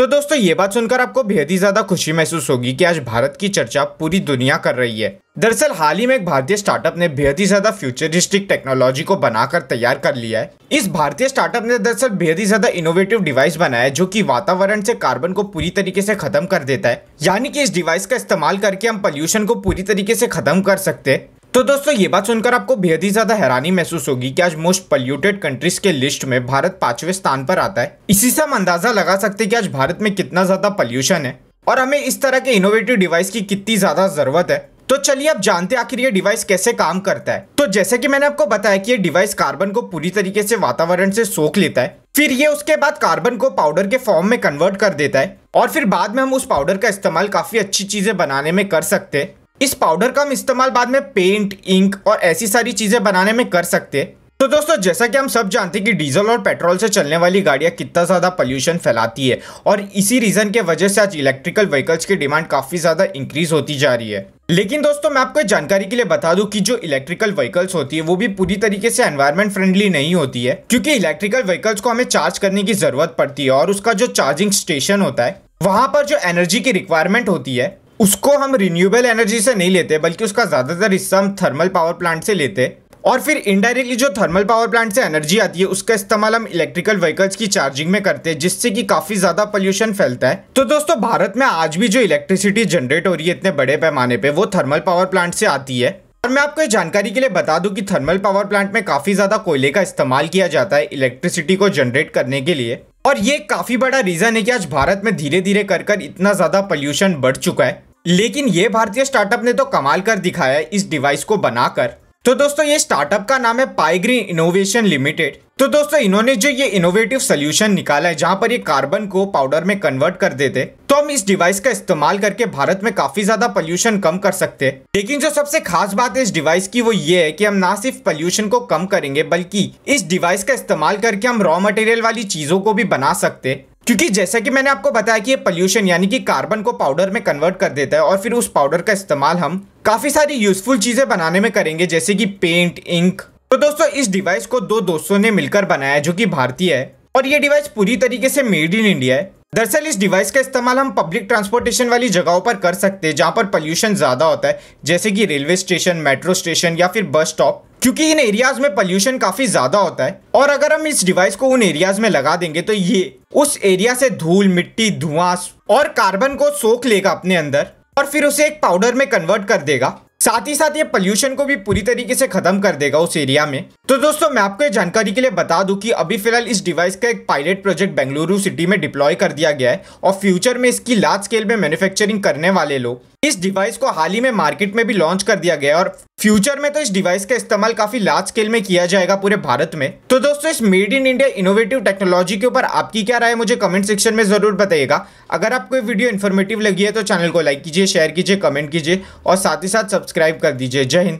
तो दोस्तों ये बात सुनकर आपको बेहद ही ज्यादा खुशी महसूस होगी कि आज भारत की चर्चा पूरी दुनिया कर रही है दरअसल हाल ही में एक भारतीय स्टार्टअप ने बेहद ही ज्यादा फ्यूचरिस्टिक टेक्नोलॉजी को बनाकर तैयार कर लिया है इस भारतीय स्टार्टअप ने दरअसल बेहद ही ज्यादा इनोवेटिव डिवाइस बनाया है जो कि वातावरण से कार्बन को पूरी तरीके से खत्म कर देता है यानी कि इस डिवाइस का इस्तेमाल करके हम पॉल्यूशन को पूरी तरीके से खत्म कर सकते हैं तो दोस्तों ये बात सुनकर आपको बेहद ही ज्यादा हैरानी महसूस होगी कि आज मोस्ट पॉल्यूटेड कंट्रीज के लिस्ट में भारत पांचवें स्थान पर आता है इसी से हम अंदाजा लगा सकते हैं कि आज भारत में कितना ज्यादा पॉल्यूशन है और हमें इस तरह के इनोवेटिव डिवाइस की कितनी ज्यादा जरूरत है तो चलिए आप जानते आखिर ये डिवाइस कैसे काम करता है तो जैसे कि मैंने आपको बताया कि ये डिवाइस कार्बन को पूरी तरीके से वातावरण से सोख लेता है फिर ये उसके बाद कार्बन को पाउडर के फॉर्म में कन्वर्ट कर देता है और फिर बाद में हम उस पाउडर का इस्तेमाल काफी अच्छी चीजें बनाने में कर सकते हैं इस पाउडर का हम इस्तेमाल बाद में पेंट इंक और ऐसी सारी चीज़ें बनाने में कर सकते हैं तो दोस्तों जैसा कि हम सब जानते हैं कि डीजल और पेट्रोल से चलने वाली गाड़ियाँ कितना ज़्यादा पोल्यूशन फैलाती है और इसी रीज़न के वजह से आज इलेक्ट्रिकल व्हीकल्स की डिमांड काफ़ी ज़्यादा इंक्रीज होती जा रही है लेकिन दोस्तों मैं आपको जानकारी के लिए बता दूं कि जो इलेक्ट्रिकल व्हीकल्स होती है वो भी पूरी तरीके से एनवायरमेंट फ्रेंडली नहीं होती है क्योंकि इलेक्ट्रिकल व्हीकल्स को हमें चार्ज करने की ज़रूरत पड़ती है और उसका जो चार्जिंग स्टेशन होता है वहां पर जो एनर्जी की रिक्वायरमेंट होती है उसको हम रिन्यूएबल एनर्जी से नहीं लेते बल्कि उसका ज़्यादातर हिस्सा हम थर्मल पावर प्लांट से लेते और फिर इनडायरेक्टली जो थर्मल पावर प्लांट से एनर्जी आती है उसका इस्तेमाल हम इलेक्ट्रिकल व्हीकल्स की चार्जिंग में करते हैं जिससे कि काफ़ी ज़्यादा पोल्यूशन फैलता है तो दोस्तों भारत में आज भी जो इलेक्ट्रिसिटी जनरेट हो रही है इतने बड़े पैमाने पर वो थर्मल पावर प्लांट से आती है और मैं आपको ये जानकारी के लिए बता दूं कि थर्मल पावर प्लांट में काफ़ी ज़्यादा कोयले का इस्तेमाल किया जाता है इलेक्ट्रिसिटी को जनरेट करने के लिए और ये काफ़ी बड़ा रीज़न है कि आज भारत में धीरे धीरे कर कर इतना ज़्यादा पॉल्यूशन बढ़ चुका है लेकिन ये भारतीय स्टार्टअप ने तो कमाल कर दिखाया इस डिवाइस को बनाकर तो दोस्तों ये स्टार्टअप का नाम है पाइग्रीन इनोवेशन लिमिटेड तो दोस्तों इन्होंने जो ये इनोवेटिव सोल्यूशन निकाला है जहाँ पर ये कार्बन को पाउडर में कन्वर्ट कर देते तो हम इस डिवाइस का इस्तेमाल करके भारत में काफी ज्यादा पोल्यूशन कम कर सकते हैं लेकिन जो सबसे खास बात है इस डिवाइस की वो ये है कि हम ना सिर्फ पोल्यूशन को कम करेंगे बल्कि इस डिवाइस का इस्तेमाल करके हम रॉ मटेरियल वाली चीजों को भी बना सकते क्योंकि जैसा कि मैंने आपको बताया कि ये पोल्यूशन यानी कि कार्बन को पाउडर में कन्वर्ट कर देता है और फिर उस पाउडर का इस्तेमाल हम काफ़ी सारी यूजफुल चीज़ें बनाने में करेंगे जैसे कि पेंट इंक तो दोस्तों इस डिवाइस को दो दोस्तों ने मिलकर बनाया जो कि भारतीय है और ये डिवाइस पूरी तरीके से मेड इन इंडिया है दरअसल इस डिवाइस का इस्तेमाल हम पब्लिक ट्रांसपोर्टेशन वाली जगहों पर कर सकते हैं जहाँ पर पोल्यूशन ज़्यादा होता है जैसे कि रेलवे स्टेशन मेट्रो स्टेशन या फिर बस स्टॉप क्योंकि इन एरियाज में पॉल्यूशन काफ़ी ज़्यादा होता है और अगर हम इस डिवाइस को उन एरियाज में लगा देंगे तो ये उस एरिया से धूल मिट्टी धुआं और कार्बन को सोख लेगा अपने अंदर और फिर उसे एक पाउडर में कन्वर्ट कर देगा साथ ही साथ ये पॉल्यूशन को भी पूरी तरीके से ख़त्म कर देगा उस एरिया में तो दोस्तों मैं आपको ये जानकारी के लिए बता दूं कि अभी फिलहाल इस डिवाइस का एक पायलट प्रोजेक्ट बेंगलुरु सिटी में डिप्लॉय कर दिया गया है और फ्यूचर में इसकी लार्ज स्केल में मैन्युफैक्चरिंग करने वाले लोग इस डिवाइस को हाल ही में मार्केट में भी लॉन्च कर दिया गया है और फ्यूचर में तो इस डिवाइस का इस्तेमाल काफी लार्ज स्केल में किया जाएगा पूरे भारत में तो दोस्तों इस made in India innovative technology के ऊपर आपकी क्या राय मुझे कमेंट सेक्शन में जरूर बताइएगा अगर आपको वीडियो इन्फॉर्मेटिव लगी है तो चैनल को लाइक कीजिए शेयर कीजिए कमेंट कीजिए और साथ ही साथ सब्सक्राइब कर दीजिए जय हिंद